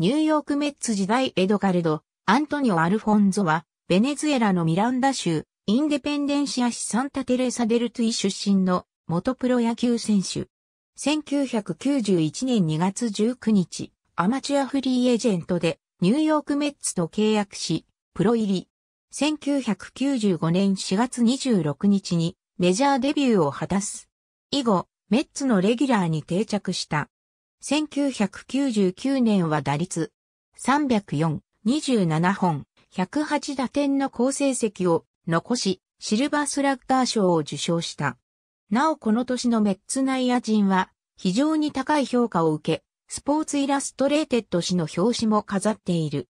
ニューヨークメッツ時代エドガルド、アントニオ・アルフォンゾは、ベネズエラのミランダ州、インデペンデンシア市サンタテレサデルトゥイ出身の元プロ野球選手。1991年2月19日、アマチュアフリーエージェントでニューヨークメッツと契約し、プロ入り。1995年4月26日にメジャーデビューを果たす。以後、メッツのレギュラーに定着した。1999年は打率304、27本、108打点の好成績を残し、シルバースラッガー賞を受賞した。なおこの年のメッツ内野陣は非常に高い評価を受け、スポーツイラストレーテッド誌の表紙も飾っている。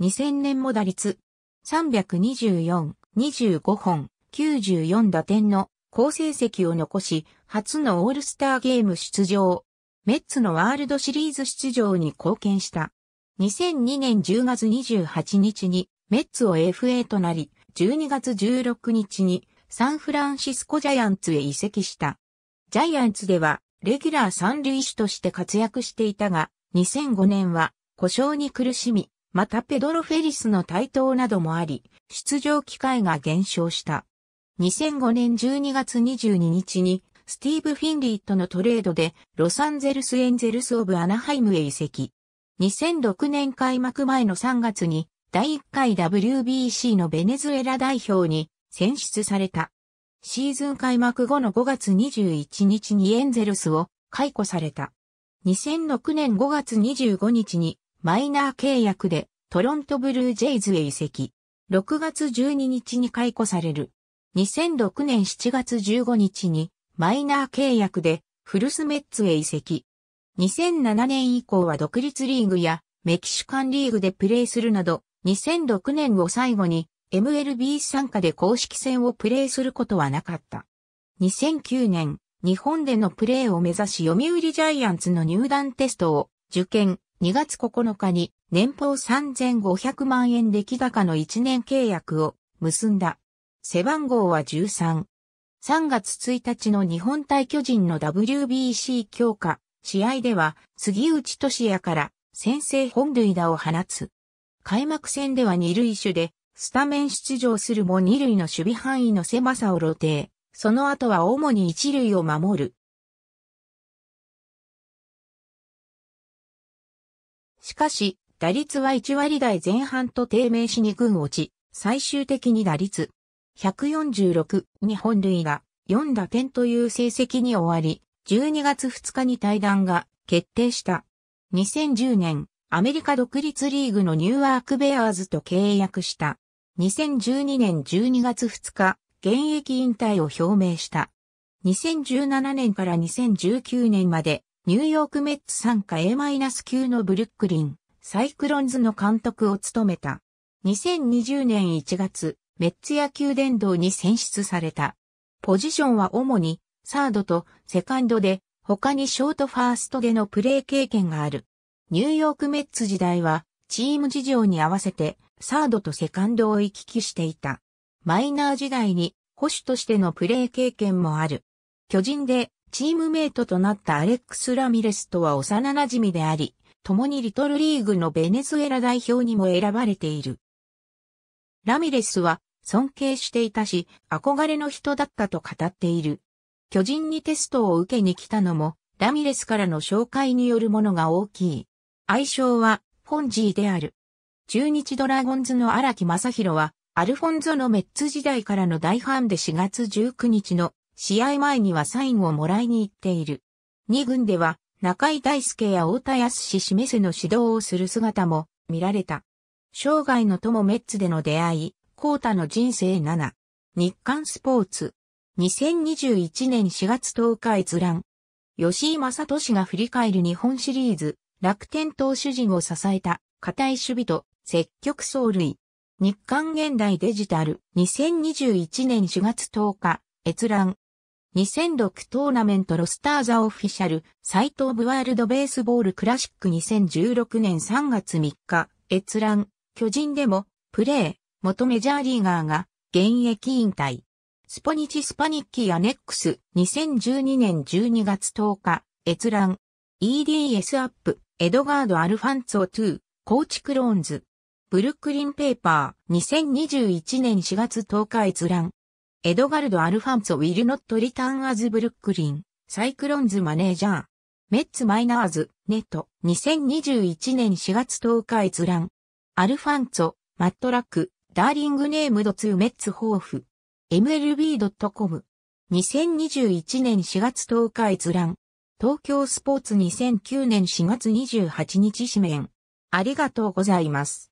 2000年も打率324、25本、94打点の好成績を残し、初のオールスターゲーム出場、メッツのワールドシリーズ出場に貢献した。2002年10月28日にメッツを FA となり、12月16日にサンフランシスコジャイアンツへ移籍した。ジャイアンツではレギュラー三塁手として活躍していたが、2005年は故障に苦しみ、またペドロ・フェリスの台頭などもあり、出場機会が減少した。2005年12月22日にスティーブ・フィンリーとのトレードで、ロサンゼルス・エンゼルス・オブ・アナハイムへ移籍。2006年開幕前の3月に、第1回 WBC のベネズエラ代表に選出された。シーズン開幕後の5月21日にエンゼルスを解雇された。2006年5月25日にマイナー契約でトロントブルージェイズへ移籍。6月12日に解雇される。2006年7月15日にマイナー契約でフルスメッツへ移籍。2007年以降は独立リーグやメキシカンリーグでプレーするなど、2006年を最後に MLB 参加で公式戦をプレーすることはなかった。2009年、日本でのプレーを目指し読売ジャイアンツの入団テストを受験2月9日に年俸3500万円出来高の1年契約を結んだ。背番号は13。3月1日の日本対巨人の WBC 強化、試合では杉内俊也から先制本塁打を放つ。開幕戦では二塁手でスタメン出場するも二塁の守備範囲の狭さを露呈。その後は主に一塁を守る。しかし、打率は1割台前半と低迷しに軍落ち、最終的に打率146に本塁が4打点という成績に終わり、12月2日に対談が決定した。2010年、アメリカ独立リーグのニューアークベアーズと契約した。2012年12月2日、現役引退を表明した。2017年から2019年まで、ニューヨークメッツ参加 A-9 のブルックリン、サイクロンズの監督を務めた。2020年1月、メッツ野球殿堂に選出された。ポジションは主にサードとセカンドで他にショートファーストでのプレー経験がある。ニューヨークメッツ時代はチーム事情に合わせてサードとセカンドを行き来していた。マイナー時代に保守としてのプレー経験もある。巨人でチームメイトとなったアレックス・ラミレスとは幼馴染であり、共にリトルリーグのベネズエラ代表にも選ばれている。ラミレスは尊敬していたし、憧れの人だったと語っている。巨人にテストを受けに来たのも、ラミレスからの紹介によるものが大きい。愛称は、フォンジーである。中日ドラゴンズの荒木正宏は、アルフォンゾのメッツ時代からの大ファンで4月19日の試合前にはサインをもらいに行っている。2軍では、中井大輔や太田康史示せの指導をする姿も見られた。生涯の友メッツでの出会い、コータの人生7。日刊スポーツ。2021年4月10日閲覧。吉井正俊が振り返る日本シリーズ、楽天投手陣を支えた、堅い守備と、積極走塁。日刊現代デジタル、2021年4月10日、閲覧。2006トーナメントロスターザオフィシャル、サイトオブワールドベースボールクラシック2016年3月3日、閲覧。巨人でも、プレー、元メジャーリーガーが、現役引退。スポニチスパニッキーアネックス2012年12月10日、閲覧。EDS アップ、エドガード・アルファンツォ2、コーチクローンズ。ブルックリン・ペーパー、2021年4月10日閲覧。エドガルド・アルファンツォ・ウィル・ノット・リターン・アズ・ブルックリン、サイクロンズ・マネージャー。メッツ・マイナーズ、ネット、2021年4月10日閲覧。アルファンツォ、マットラック、ダーリングネームドツーメッツホーフ、MLB.com。2021年4月10日閲覧。東京スポーツ2009年4月28日紙面。ありがとうございます。